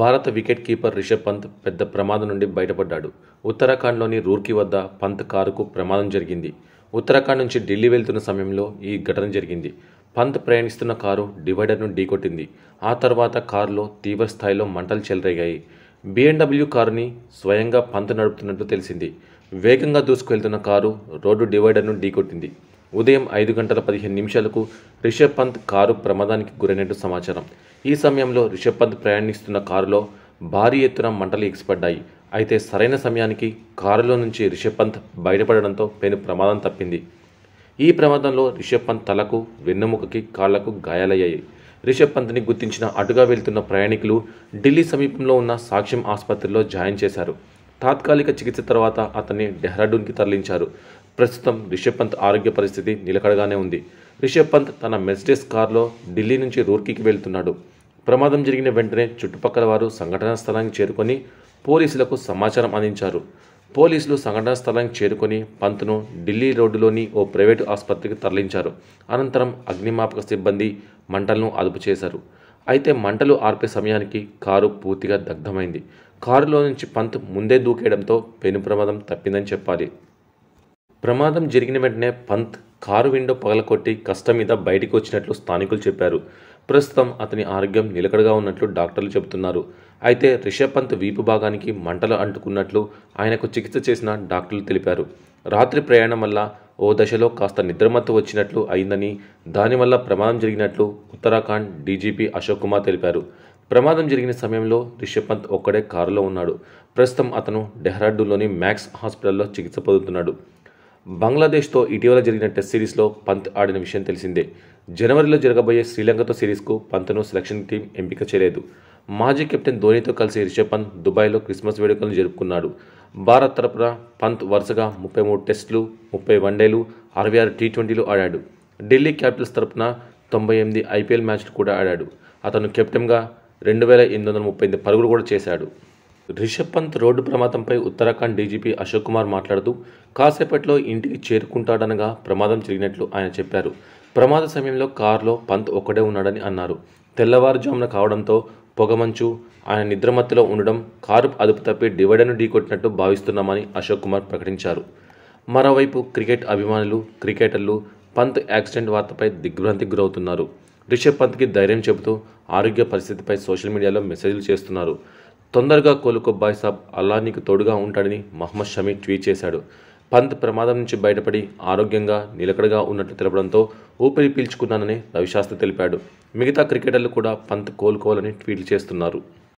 భారత wicket keeper Rishabh Pant పెద్ద ప్రమాదం నుండి బయటపడ్డాడు ఉత్తరాఖండ్లోని రూర్కి వద్ద పంత్ కారుకు ప్రమాదం జరిగింది ఉత్తరాఖండ్ నుంచి ఢిల్లీ వెళ్తున్న సమయంలో ఈ ఘటన జరిగింది పంత్ ప్రయాణిస్తున్న కారు డివైడర్ను ఢీకొట్టింది ఆ తర్వాత కారులో తీవ్ర స్థాయిలో మంటలు చెలరేగాయి బీఎండబ్ల్యూ కారుని స్వయంగా పంత్ నడుపుతున్నట్లు తెలిసింది వేగంగా దూసుకువెళ్తున్న కారు రోడ్డు డివైడర్ను ఢీకొట్టింది ఉదయం ఐదు గంటల పదిహేను నిమిషాలకు రిషబ్ పంత్ కారు ప్రమాదానికి గురైనట్టు సమాచారం ఈ సమయంలో రిషబ్ పంత్ ప్రయాణిస్తున్న కారులో భారీ ఎత్తున మంటలు ఎగిసిపడ్డాయి అయితే సరైన సమయానికి కారులో నుంచి రిషబ్ పంత్ బయటపడడంతో పెను ప్రమాదం తప్పింది ఈ ప్రమాదంలో రిషబ్ పంత్ తలకు వెన్నుముఖకి కాళ్లకు గాయాలయ్యాయి రిషబ్ పంత్ని గుర్తించిన అటుగా వెళ్తున్న ప్రయాణికులు ఢిల్లీ సమీపంలో ఉన్న సాక్ష్యం ఆసుపత్రిలో జాయిన్ చేశారు తాత్కాలిక చికిత్స తర్వాత అతన్ని డెహ్రాడూన్కి తరలించారు ప్రస్తుతం రిషబ్ పంత్ ఆరోగ్య పరిస్థితి నిలకడగానే ఉంది రిషబ్ పంత్ తన మెస్డేస్ కారులో ఢిల్లీ నుంచి రూర్కీకి వెళ్తున్నాడు ప్రమాదం జరిగిన వెంటనే చుట్టుపక్కల వారు సంఘటనా స్థలానికి చేరుకొని పోలీసులకు సమాచారం అందించారు పోలీసులు సంఘటనా స్థలానికి చేరుకొని పంత్ను ఢిల్లీ రోడ్డులోని ఓ ప్రైవేటు ఆసుపత్రికి తరలించారు అనంతరం అగ్నిమాపక సిబ్బంది మంటలను అదుపు చేశారు అయితే మంటలు ఆర్పే సమయానికి కారు పూర్తిగా దగ్ధమైంది కారులో నుంచి పంత్ ముందే దూకేయడంతో పెను ప్రమాదం తప్పిందని చెప్పాలి ప్రమాదం జరిగిన వెంటనే పంత్ కారు విండో పగలకొట్టి కష్టం మీద బయటికి వచ్చినట్లు స్థానికులు చెప్పారు ప్రస్తుతం అతని ఆరోగ్యం నిలకడగా ఉన్నట్లు డాక్టర్లు చెబుతున్నారు అయితే రిషబ్ పంత్ వీపు భాగానికి మంటలు అంటుకున్నట్లు ఆయనకు చికిత్స చేసిన డాక్టర్లు తెలిపారు రాత్రి ప్రయాణం వల్ల ఓ దశలో కాస్త నిద్రమత్తు వచ్చినట్లు అయిందని దానివల్ల ప్రమాదం జరిగినట్లు ఉత్తరాఖండ్ డీజీపీ అశోక్ కుమార్ తెలిపారు ప్రమాదం జరిగిన సమయంలో రిషబ్ పంత్ ఒక్కడే కారులో ఉన్నాడు ప్రస్తుతం అతను డెహ్రాడూన్లోని మ్యాక్స్ హాస్పిటల్లో చికిత్స పొందుతున్నాడు బంగ్లాదేశ్తో ఇటీవల జరిగిన టెస్ట్ సిరీస్లో పంత్ ఆడిన విషయం తెలిసిందే జనవరిలో జరగబోయే శ్రీలంకతో సిరీస్కు పంత్ను సెలక్షన్ టీం ఎంపిక చేయలేదు మాజీ కెప్టెన్ ధోనితో కలిసి రిషబ్ పంత్ దుబాయ్లో క్రిస్మస్ వేడుకలను జరుపుకున్నాడు భారత్ తరపున పంత్ వరుసగా ముప్పై మూడు టెస్టులు ముప్పై వన్డేలు అరవై ఆరు టీ ట్వంటీలు ఆడాడు ఢిల్లీ క్యాపిటల్స్ తరపున తొంభై ఎనిమిది ఐపీఎల్ మ్యాచ్లు కూడా ఆడాడు అతను కెప్టెన్గా రెండు వేల ఎనిమిది వందల ముప్పై ఎనిమిది పరుగులు కూడా చేశాడు రిషబ్ పంత్ రోడ్డు ప్రమాదంపై ఉత్తరాఖండ్ డీజీపీ అశోక్ కుమార్ మాట్లాడుతూ కాసేపట్లో ఇంటికి చేరుకుంటాడనగా ప్రమాదం జరిగినట్లు ఆయన చెప్పారు ప్రమాద సమయంలో కారులో పంత్ ఒక్కడే ఉన్నాడని అన్నారు తెల్లవారుజామున కావడంతో పొగమంచు ఆయన నిద్రమత్తులో ఉండడం కారు అదుపు తప్పి డివైడర్ను ఢీకొట్టినట్టు భావిస్తున్నామని అశోక్ కుమార్ ప్రకటించారు మరోవైపు క్రికెట్ అభిమానులు క్రికెటర్లు పంత్ యాక్సిడెంట్ వార్తపై దిగ్భ్రాంతికి గురవుతున్నారు రిషబ్ పంత్కి ధైర్యం చెబుతూ ఆరోగ్య పరిస్థితిపై సోషల్ మీడియాలో మెసేజ్లు చేస్తున్నారు తొందరగా కోలుకో బాయ్ సాబ్ అల్లా నీకు తోడుగా ఉంటాడని మహమ్మద్ షమీ ట్వీట్ చేశాడు పంత్ ప్రమాదం నుంచి బయటపడి ఆరోగ్యంగా నిలకడగా ఉన్నట్లు తెలపడంతో ఊపిరి పీల్చుకున్నానని రవిశాస్త్రి తెలిపాడు మిగతా క్రికెటర్లు కూడా పంత్ కోలుకోవాలని ట్వీట్లు చేస్తున్నారు